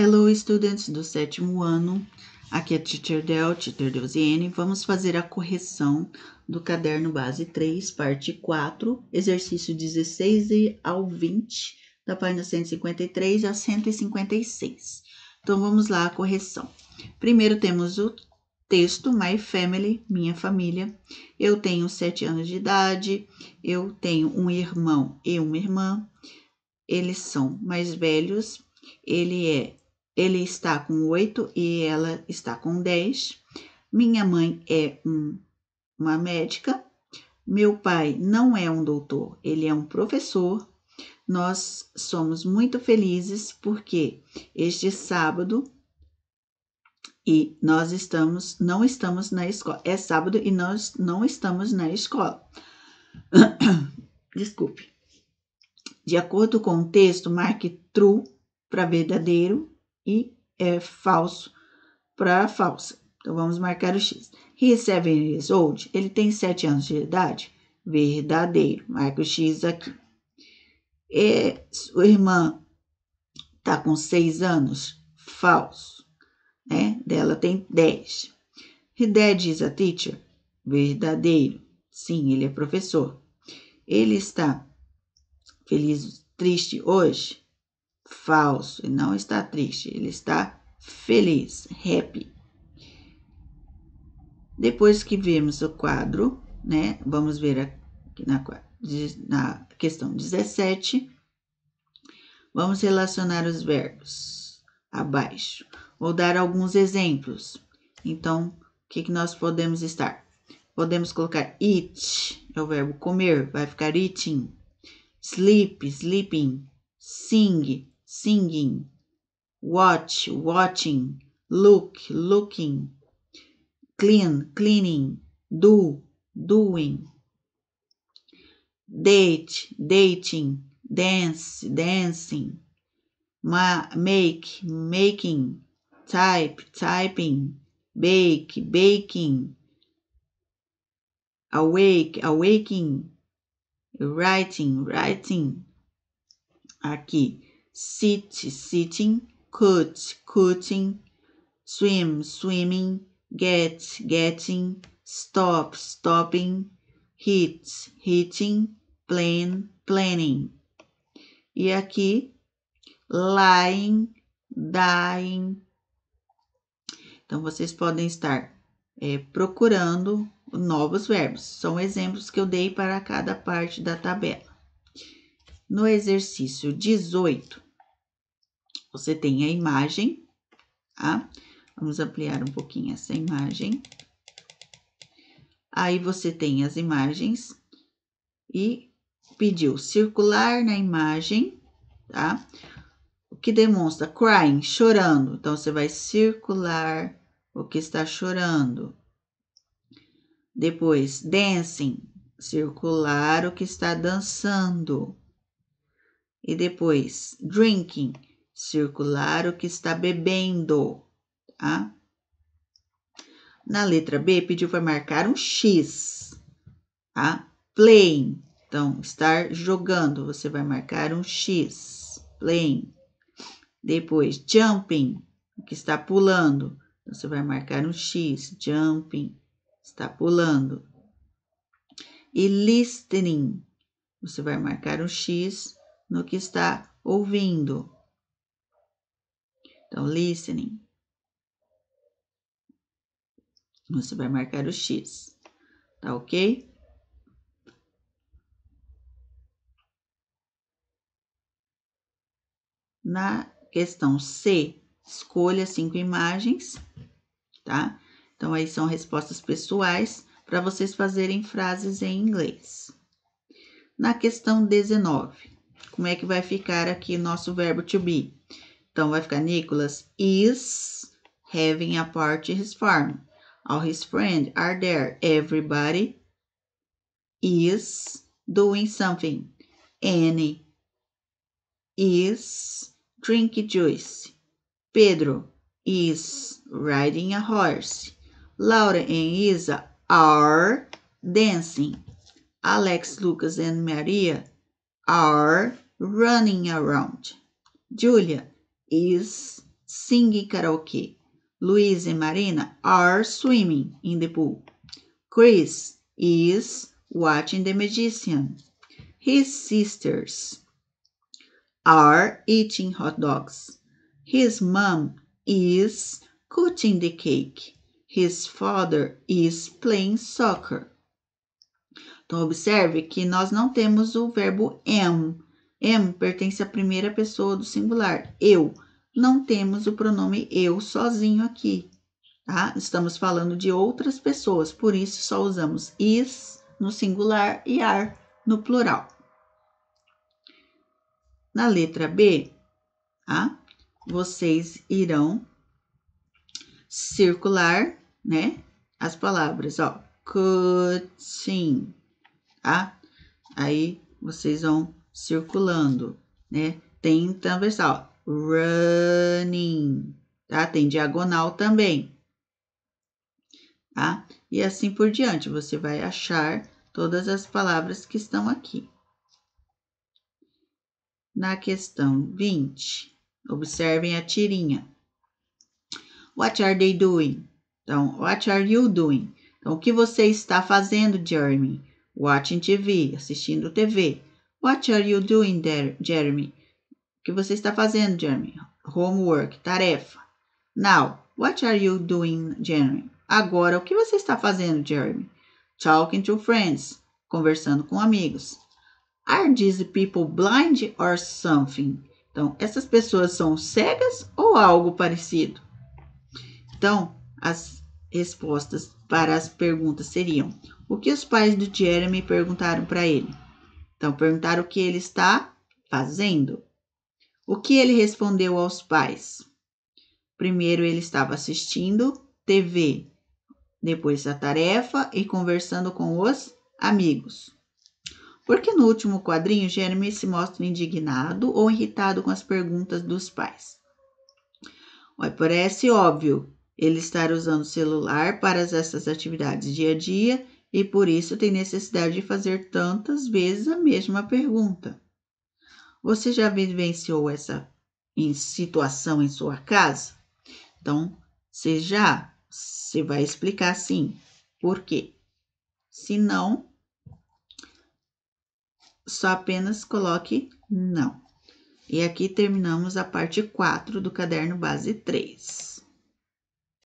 Hello, estudantes do sétimo ano. Aqui é Teacher Del, Teacher Delziene. Vamos fazer a correção do caderno base 3, parte 4, exercício 16 ao 20, da página 153 a 156. Então, vamos lá a correção. Primeiro temos o texto My Family, Minha Família. Eu tenho 7 anos de idade, eu tenho um irmão e uma irmã. Eles são mais velhos, ele é ele está com oito e ela está com dez. Minha mãe é um, uma médica. Meu pai não é um doutor, ele é um professor. Nós somos muito felizes porque este sábado e nós estamos não estamos na escola. É sábado e nós não estamos na escola. Desculpe. De acordo com o texto, marque true para verdadeiro e é falso para falsa. Então vamos marcar o X. He is seven years old. Ele tem sete anos de idade. Verdadeiro. Marca o X aqui. E é, sua irmã está com seis anos. Falso. Né? Dela tem dez. His dad is a teacher. Verdadeiro. Sim, ele é professor. Ele está feliz, triste hoje falso. Ele não está triste, ele está feliz, happy. Depois que vemos o quadro, né? Vamos ver aqui na, na questão 17. Vamos relacionar os verbos abaixo. Vou dar alguns exemplos. Então, o que, que nós podemos estar? Podemos colocar eat, é o verbo comer, vai ficar eating. Sleep, sleeping. Sing, singing, watch, watching, look, looking, clean, cleaning, do, doing, date, dating, dance, dancing, Ma make, making, type, typing, bake, baking, awake, awaking, writing, writing. Aqui. sit, sitting, cut cutting, swim, swimming, get, getting, stop, stopping, hit, hitting, plan, planning. E aqui, lying, dying. Então, vocês podem estar é, procurando novos verbos. São exemplos que eu dei para cada parte da tabela. No exercício 18, você tem a imagem, tá? Vamos ampliar um pouquinho essa imagem. Aí você tem as imagens e pediu circular na imagem, tá? O que demonstra crying, chorando. Então você vai circular o que está chorando. Depois dancing, circular o que está dançando. E depois drinking, circular o que está bebendo, tá? Na letra B, pediu para marcar um X, tá? Playing, então, estar jogando, você vai marcar um X, playing. Depois, jumping, o que está pulando, então, você vai marcar um X, jumping, está pulando. E listening, você vai marcar um X no que está ouvindo, então, listening. Você vai marcar o X, tá ok? Na questão C, escolha cinco imagens, tá? Então, aí são respostas pessoais para vocês fazerem frases em inglês. Na questão 19, como é que vai ficar aqui nosso verbo to be? Então vai ficar Nicholas is having a party his farm. All his friends are there. Everybody is doing something. Annie is drinking juice. Pedro is riding a horse. Laura and Isa are dancing. Alex, Lucas, and Maria are running around. Julia is singing karaoke. Luiz and Marina are swimming in the pool. Chris is watching the magician. His sisters are eating hot dogs. His mom is cutting the cake. His father is playing soccer. Então, observe que nós não temos o verbo am Am pertence à primeira pessoa do singular, eu. Não temos o pronome eu sozinho aqui, tá? Estamos falando de outras pessoas, por isso só usamos is no singular e ar no plural. Na letra B, tá? Vocês irão circular, né? As palavras, ó, cutscene, tá? Aí vocês vão circulando, né? Tem transversal, então, running, tá? Tem diagonal também, tá? E assim por diante, você vai achar todas as palavras que estão aqui. Na questão 20, observem a tirinha. What are they doing? Então, what are you doing? Então, o que você está fazendo, Jeremy? Watching TV, assistindo TV. What are you doing there, Jeremy? O que você está fazendo, Jeremy? Homework, tarefa. Now, what are you doing, Jeremy? Agora, o que você está fazendo, Jeremy? Talking to friends, conversando com amigos. Are these people blind or something? Então, essas pessoas são cegas ou algo parecido? Então, as respostas para as perguntas seriam: O que os pais do Jeremy perguntaram para ele? Então, perguntaram o que ele está fazendo. O que ele respondeu aos pais? Primeiro, ele estava assistindo TV, depois a tarefa e conversando com os amigos. Porque no último quadrinho, Jeremy se mostra indignado ou irritado com as perguntas dos pais. Olha, parece óbvio ele estar usando o celular para essas atividades dia a dia e por isso tem necessidade de fazer tantas vezes a mesma pergunta. Você já vivenciou essa situação em sua casa? Então, se já, você vai explicar sim. Por quê? Se não, só apenas coloque não. E aqui terminamos a parte 4 do caderno base 3.